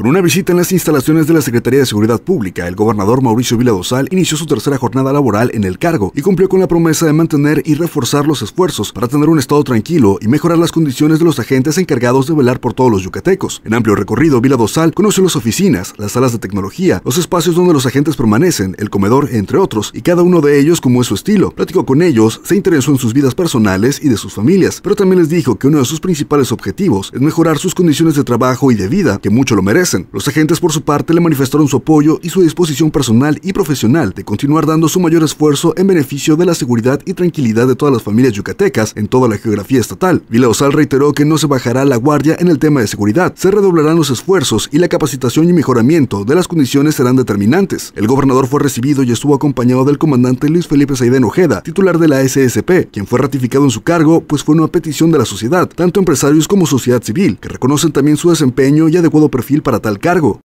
Con una visita en las instalaciones de la Secretaría de Seguridad Pública, el gobernador Mauricio Vila Dosal inició su tercera jornada laboral en el cargo y cumplió con la promesa de mantener y reforzar los esfuerzos para tener un estado tranquilo y mejorar las condiciones de los agentes encargados de velar por todos los yucatecos. En amplio recorrido, Vila Dosal conoció las oficinas, las salas de tecnología, los espacios donde los agentes permanecen, el comedor, entre otros, y cada uno de ellos como es su estilo. Platicó con ellos, se interesó en sus vidas personales y de sus familias, pero también les dijo que uno de sus principales objetivos es mejorar sus condiciones de trabajo y de vida, que mucho lo merece los agentes por su parte le manifestaron su apoyo y su disposición personal y profesional de continuar dando su mayor esfuerzo en beneficio de la seguridad y tranquilidad de todas las familias yucatecas en toda la geografía estatal. osal reiteró que no se bajará la guardia en el tema de seguridad, se redoblarán los esfuerzos y la capacitación y mejoramiento de las condiciones serán determinantes. El gobernador fue recibido y estuvo acompañado del comandante Luis Felipe Saiden Ojeda, titular de la SSP, quien fue ratificado en su cargo pues fue una petición de la sociedad, tanto empresarios como sociedad civil, que reconocen también su desempeño y adecuado perfil para tal cargo.